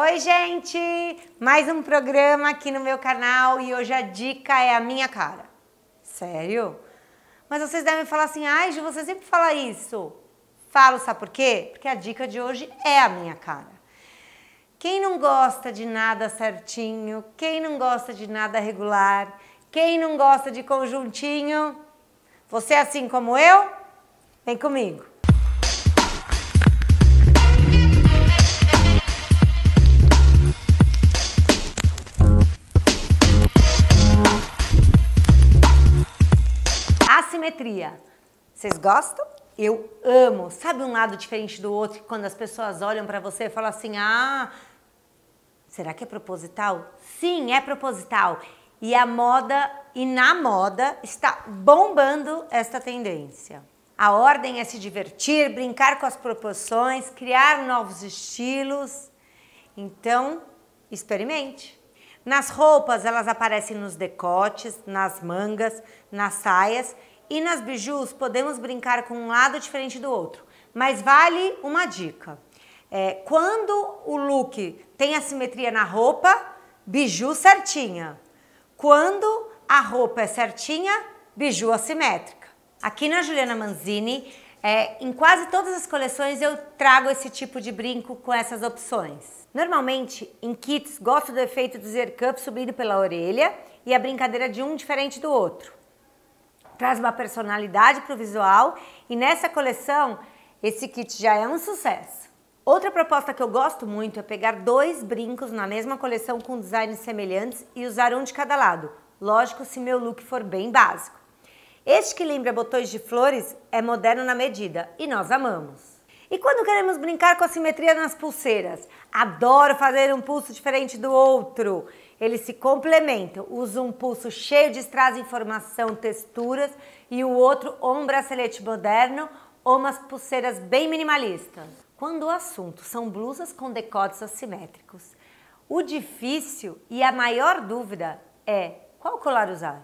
Oi, gente! Mais um programa aqui no meu canal e hoje a dica é a minha cara. Sério? Mas vocês devem falar assim, ai, Ju, você sempre fala isso. Falo, sabe por quê? Porque a dica de hoje é a minha cara. Quem não gosta de nada certinho, quem não gosta de nada regular, quem não gosta de conjuntinho, você é assim como eu? Vem comigo. geometria. Vocês gostam? Eu amo. Sabe um lado diferente do outro quando as pessoas olham para você e falam assim: "Ah, será que é proposital?" Sim, é proposital. E a moda e na moda está bombando esta tendência. A ordem é se divertir, brincar com as proporções, criar novos estilos. Então, experimente. Nas roupas, elas aparecem nos decotes, nas mangas, nas saias e nas bijus podemos brincar com um lado diferente do outro, mas vale uma dica. É, quando o look tem assimetria na roupa, biju certinha. Quando a roupa é certinha, biju assimétrica. Aqui na Juliana Manzini, é, em quase todas as coleções eu trago esse tipo de brinco com essas opções. Normalmente, em kits, gosto do efeito do zercup subindo pela orelha e a brincadeira de um diferente do outro traz uma personalidade para o visual e nessa coleção esse kit já é um sucesso. Outra proposta que eu gosto muito é pegar dois brincos na mesma coleção com designs semelhantes e usar um de cada lado, lógico se meu look for bem básico. Este que lembra botões de flores é moderno na medida e nós amamos. E quando queremos brincar com a simetria nas pulseiras? Adoro fazer um pulso diferente do outro. Eles se complementam. Uso um pulso cheio de strass, informação, texturas e o outro ou um bracelete moderno ou umas pulseiras bem minimalistas. Quando o assunto são blusas com decotes assimétricos, o difícil e a maior dúvida é qual colar usar.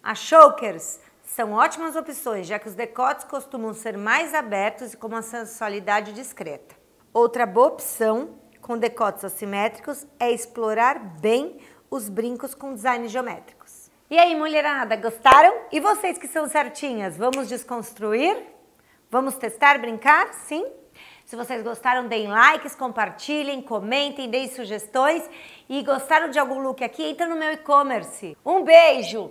A Chokers são ótimas opções, já que os decotes costumam ser mais abertos e com uma sensualidade discreta. Outra boa opção com decotes assimétricos é explorar bem os brincos com design geométricos. E aí, mulherada, gostaram? E vocês que são certinhas, vamos desconstruir? Vamos testar brincar? Sim? Se vocês gostaram, deem likes, compartilhem, comentem, deem sugestões. E gostaram de algum look aqui? Entra no meu e-commerce. Um beijo!